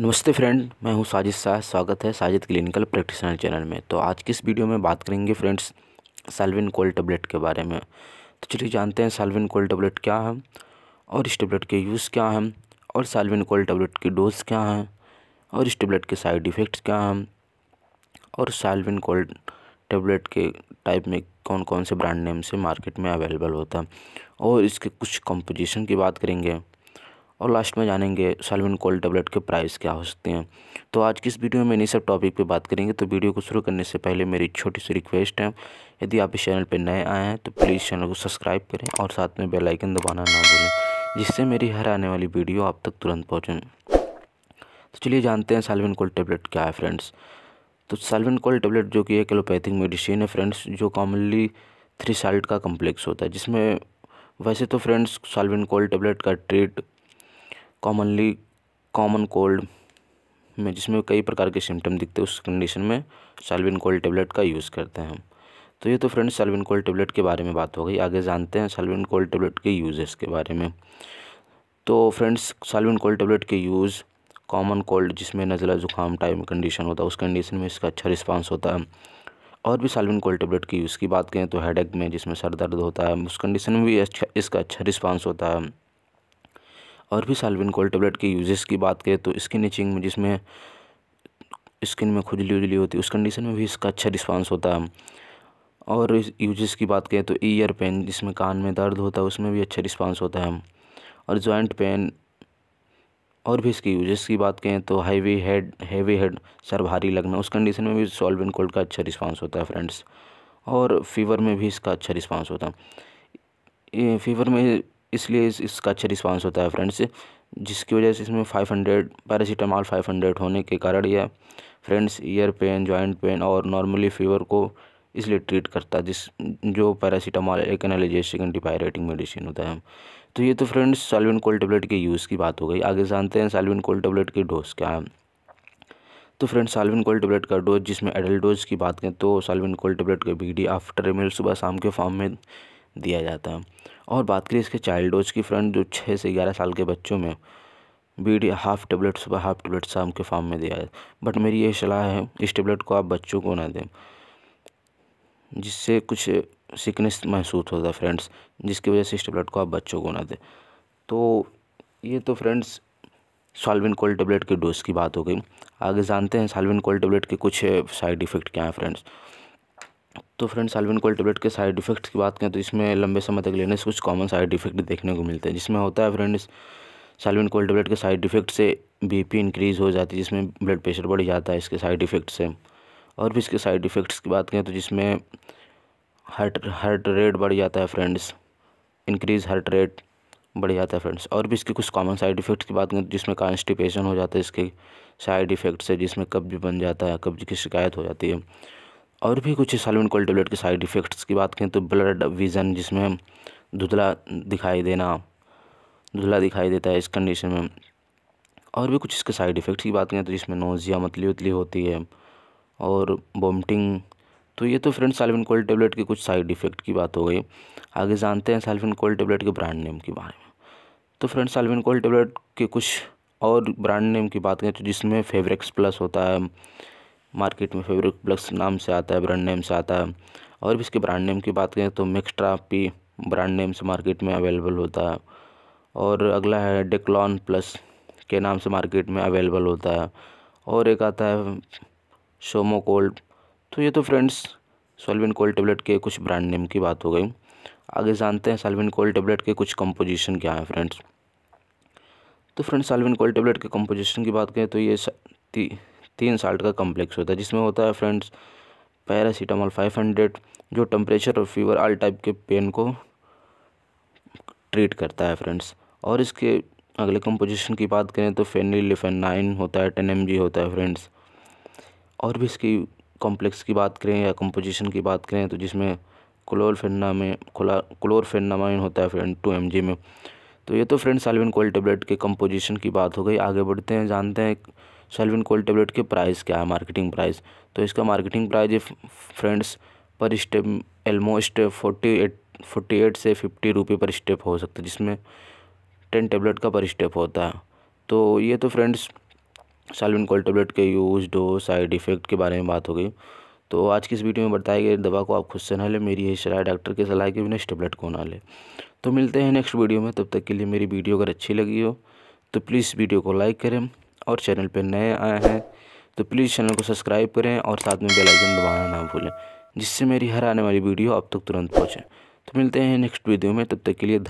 नमस्ते फ्रेंड मैं हूं साजिद शाह स्वागत है साजिद क्लिनिकल प्रैक्टिशनर चैनल में तो आज की इस वीडियो में बात करेंगे फ्रेंड्स सेल्विन कोल्ड टेबलेट के बारे में तो चलिए जानते हैं सेल्विन कोल्ड टेबलेट क्या है और इस टबलेट के यूज़ क्या हैं और सेल्विन कोल्ड टेबलेट की डोज क्या हैं और इस टबलेट के साइड इफ़ेक्ट्स क्या हैं और सेल्विन कोल्ड टेबलेट के टाइप में कौन कौन से ब्रांड नेम से मार्केट में अवेलेबल होता है और इसके कुछ कंपोजिशन की बात करेंगे और लास्ट में जानेंगे सालविन कोल्ड टेबलेट के प्राइस क्या हो सकते हैं तो आज की इस वीडियो में इन्हीं सब टॉपिक पे बात करेंगे तो वीडियो को शुरू करने से पहले मेरी छोटी सी रिक्वेस्ट है यदि आप इस चैनल पर नए आए हैं तो प्लीज़ चैनल को सब्सक्राइब करें और साथ में बेलाइकन दबाना ना भूलें जिससे मेरी हर आने वाली वीडियो आप तक तुरंत पहुँचें तो चलिए जानते हैं सालविन कोल्ड टेबलेट क्या है फ्रेंड्स तो सालविन कोल्ड टेबलेट जो कि एक एलोपैथिक मेडिसिन है फ्रेंड्स जो कॉमनली थ्री साल्ट का कम्प्लेक्स होता है जिसमें वैसे तो फ्रेंड्स सालविन कोल्ड टेबलेट का ट्रीट कॉमनली कॉमन कोल्ड में जिसमें कई प्रकार के सिम्टम दिखते हैं उस कंडीशन में सालविन कोल्ड टेबलेट का यूज़ करते हैं तो ये तो फ्रेंड्स सालविन कोल्ड टेबलेट के बारे में बात हो गई आगे जानते हैं सालविन कोल्ड टेबलेट के यूजेस के बारे में तो फ्रेंड्स सालविन कोल्ड टेबलेट के यूज़ कॉमन कोल्ड जिसमें नज़ला ज़ुकाम टाइम कंडीशन होता है उस कंडीशन में इसका अच्छा रिस्पांस होता है और भी सालविन कोल्ड टेबलेट के यूज़ की बात करें तो हेड में जिसमें सर दर्द होता है उस कंडीशन में भी अच्छा इसका अच्छा रिस्पॉन्स होता है और भी सालविन कोल टेबलेट के यूजेस की बात करें तो स्किन इचिंग में जिसमें स्किन में खुजली उजली होती है उस कंडीशन में भी इसका अच्छा रिस्पांस होता है और यूजेस की बात करें तो ईयर पेन जिसमें कान में दर्द होता है उसमें भी अच्छा रिस्पांस होता है और जॉइंट पेन और भी इसके यूजेस की बात करें तो हैवी हेड हैवी हेड सर भारी लगना उस कंडीशन में भी सॉल्वेन कोल्ड का अच्छा रिस्पांस होता है फ्रेंड्स और फीवर में भी इसका अच्छा रिस्पांस होता है फीवर में इसलिए इस इसका अच्छा रिस्पांस होता है फ्रेंड्स जिसकी वजह से इसमें five hundred paracetamol five hundred होने के कारण यह friends ear pain joint pain और नॉर्मली फीवर को इसलिए ट्रीट करता है जिस जो पैरासीटामॉल एक एनालिजेसिक एंटीपायरेटिक मेडिसिन होता है तो ये तो फ्रेंड्स सालविन कोल्ड टेबलेट के यूज़ की बात हो गई आगे जानते हैं सालविन कोल्ड टेबलेट की डोज क्या है तो फ्रेंड्स सालविन कोल्ड टेबलेट का डोज जिसमें एडल्ट डोज की बात करें तो सालविन कोल्ड टेबलेट का बी डी आफ्टर एम सुबह शाम के फॉर्म में दिया जाता है और बात करें इसके चाइल्ड डोज की फ्रेंड जो छः से ग्यारह साल के बच्चों में डी हाफ़ टेबलेट सुबह हाफ़ टेबलेट शाम के फॉर्म में दिया जाए बट मेरी ये सलाह है इस टेबलेट को आप बच्चों को ना दें जिससे कुछ सिकनेस महसूस होता है फ्रेंड्स जिसकी वजह से इस टेबलेट को आप बच्चों को ना दें तो ये तो फ्रेंड्स सालविन कोल्ड टेबलेट के डोज की बात हो गई आगे जानते हैं सालविन कोल्ड टेबलेट के कुछ साइड इफ़ेक्ट क्या हैं फ्रेंड्स तो फ्रेंड सालविन कोल टेबलेट के साइड इफेक्ट्स की बात करें तो इसमें लंबे समय तक लेने से कुछ कॉमन साइड इफेक्ट देखने को मिलते हैं जिसमें होता है फ्रेंड्स सालविन कोल टेबलेट के साइड इफेक्ट से बीपी इंक्रीज़ हो जाती है जिसमें ब्लड प्रेशर बढ़ जाता है इसके साइड इफ़ेक्ट से और भी इसके साइड इफ़ेक्ट्स की बात करें तो जिसमें हार्ट हार्ट रेट बढ़ जाता है फ्रेंड्स इंक्रीज़ हार्ट रेट बढ़ जाता है फ्रेंड्स और भी इसके कुछ कॉमन साइड इफ़ेक्ट्स की बात करें तो जिसमें कॉन्स्टिपेशन हो जाता है इसके साइड इफ़ेक्ट से जिसमें कब्ज बन जाता है कब्ज की शिकायत हो जाती है और भी कुछ सालविन कोल टेबलेट के साइड इफ़ेक्ट्स की बात करें तो ब्लड विज़न जिसमें धुधला दिखाई देना धुला दिखाई देता है इस कंडीशन में और भी कुछ इसके साइड इफ़ेक्ट्स की बात करें तो जिसमें नोज़िया मतली उतली होती है और वोमिटिंग तो ये तो फ्रेंड्स सालविन कोल्ड टेबलेट के कुछ साइड इफ़ेक्ट की बात हो गई आगे जानते हैं सालविन कोल्ड टेबलेट के ब्रांड नेम के बारे में तो फ्रेंड्स सालविन कोल्ड टेबलेट के कुछ और ब्रांड नेम की बात करें तो जिसमें फेवरेक्स प्लस होता है मार्केट में फैब्रिक प्लस नाम से आता है ब्रांड नेम से आता है और भी इसके ब्रांड नेम की बात करें तो मिक्सट्रा पी ब्रांड नेम से मार्केट में अवेलेबल होता है और अगला है डेक्लॉन प्लस के नाम से मार्केट में अवेलेबल होता है और एक आता है सोमो कोल्ड तो ये तो फ्रेंड्स सोलविन कोल्ड टेबलेट के कुछ ब्रांड नेम की बात हो गई आगे जानते हैं सालविन कोल्ड टेबलेट के कुछ कंपोजिशन क्या हैं फ्रेंड्स तो फ्रेंड्स सालविन कोल्ड टेबलेट के कंपोजिशन की बात करें तो ये तीन साल्ट का कम्प्लेक्स होता है जिसमें होता है फ्रेंड्स पैरासीटामोल फाइव हंड्रेड जो टम्परेचर और फीवर आल टाइप के पेन को ट्रीट करता है फ्रेंड्स और इसके अगले कंपोजिशन की बात करें तो नाइन होता है टेन एम होता है फ्रेंड्स और भी इसकी कॉम्प्लेक्स की बात करें या कंपोजिशन की बात करें तो जिसमें क्लोरफेना में क्लोरफेनामाइन होता है फ्रेंड टू एम में तो ये तो फ्रेंड सालविन कोल टेबलेट के कंपोजिशन की बात हो गई आगे बढ़ते हैं जानते हैं सेल्विन कोल्ड टेबलेट के प्राइस क्या है मार्केटिंग प्राइस तो इसका marketing price friends per strip almost forty eight forty eight से फिफ्टी रुपये पर स्टेप हो सकता है जिसमें टेन टेबलेट का पर स्टेप होता है तो ये तो फ्रेंड्स सालविन कोल्ड टेबलेट के यूज़ डो साइड इफ़ेक्ट के बारे में बात हो गई तो आज की इस वीडियो में बताया गया दवा को आप खुद से ना लें मेरी यही सलाह डॉक्टर की सलाह के बिना इस टेबलेट को ना लें तो मिलते हैं नेक्स्ट वीडियो में तब तक के लिए मेरी वीडियो अगर अच्छी लगी हो तो प्लीज़ वीडियो को लाइक करें और चैनल पर नए आए हैं तो प्लीज़ चैनल को सब्सक्राइब करें और साथ में बेल आइकन दबाना ना भूलें जिससे मेरी हर आने वाली वीडियो आप तक तुरंत पहुँचे तो मिलते हैं नेक्स्ट वीडियो में तब तक के लिए